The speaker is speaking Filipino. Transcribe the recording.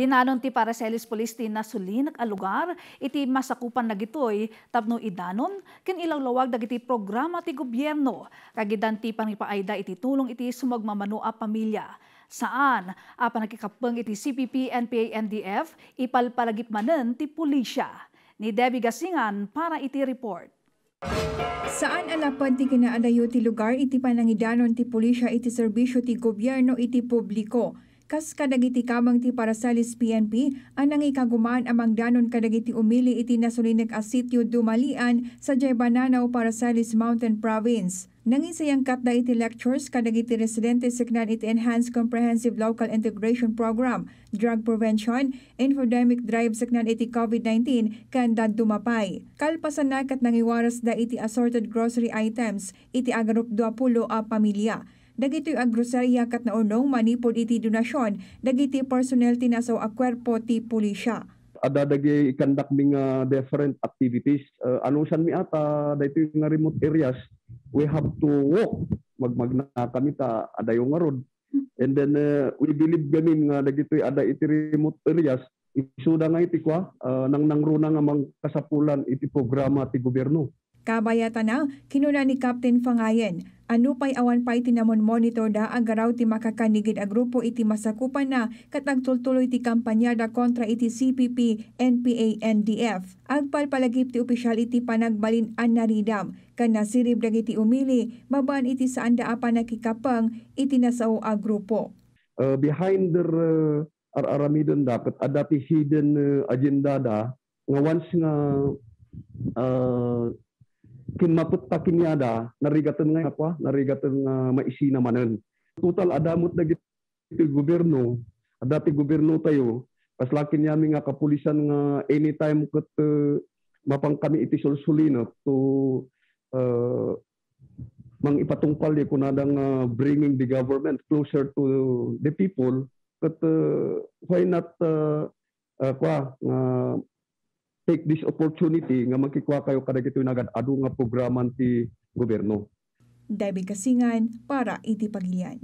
Dinalon ti Paracelis Police ti nasulinag a lugar, iti masakupan na gitoy, tapno idanon, ken ilawlawag dagiti programa ti gobyerno, kagidan ti pangipaayda iti tulong iti sumagmamano a pamilya saan apa nakikapang iti CPP, NPA, NDF, ipalpalagip manen ti pulisya. Ni Debbie Gasingan para iti report. Saan alapad ti kinaadayo ti lugar iti panangidanon ti pulisya iti serbisyo ti gobyerno iti publiko Kas kadagiti kamang ti Parasalis PNP anang ikagumaan amang danon kadagiti umili iti nasulinek a dumalian sa Jaybananaw Parasalis Mountain Province. Nangisayang katda iti lectures kadagiti residente signan iti Enhanced Comprehensive Local Integration Program, Drug Prevention, Infodemic Drive signan iti COVID-19 kanda dumapay. Kalpasan na kat nangiwaras da iti assorted grocery items iti agarup 20 a pamilya dagitoy agrosarya kat naunong manipod iti donasyon dagiti personnel tinasaw a kwerpo ti pulisya adadagay i-conduct ng uh, different activities. Uh, ano saan mi ata, dito yung remote areas, we have to walk. Magmagna kami ta, adayo nga road. Hmm. And then uh, we believe ganin nga dagito ada iti remote areas, isuda nga iti kwa, uh, nang nangruna nga mga kasapulan iti programa ti gobyerno. Kabayata na, kinuna ni Captain Fangayen, ano pay awan pay tinamon monitor da agaraw ti makakanigid a grupo iti masakupan na katagtultuloy ti kampanya da kontra iti CPP NPA NDF. Agpalpalagip ti opisyal iti panagbalin an naridam kan nasirib dagiti umili mabaan iti saan da apa nakikapang iti nasao a grupo. Uh, behind the uh, araramidon dapat adati hidden uh, agenda da nga once nga uh, kinmaput ta kiniada narigaten nga apa narigaten nga maisi na manan total adamot na gito gobyerno adati gobyerno tayo paslakin yami nga kapulisan nga anytime ket uh, eh, mapang kami iti sulsulino to uh, mang ipatungpal di kunadang uh, bringing the government closer to the people ket uh, eh, why not uh, uh, kwa, uh, take this opportunity nga magkikwa kayo kadag ito nagad adu nga programa ti gobyerno. Debbie Kasingan para iti pagilian.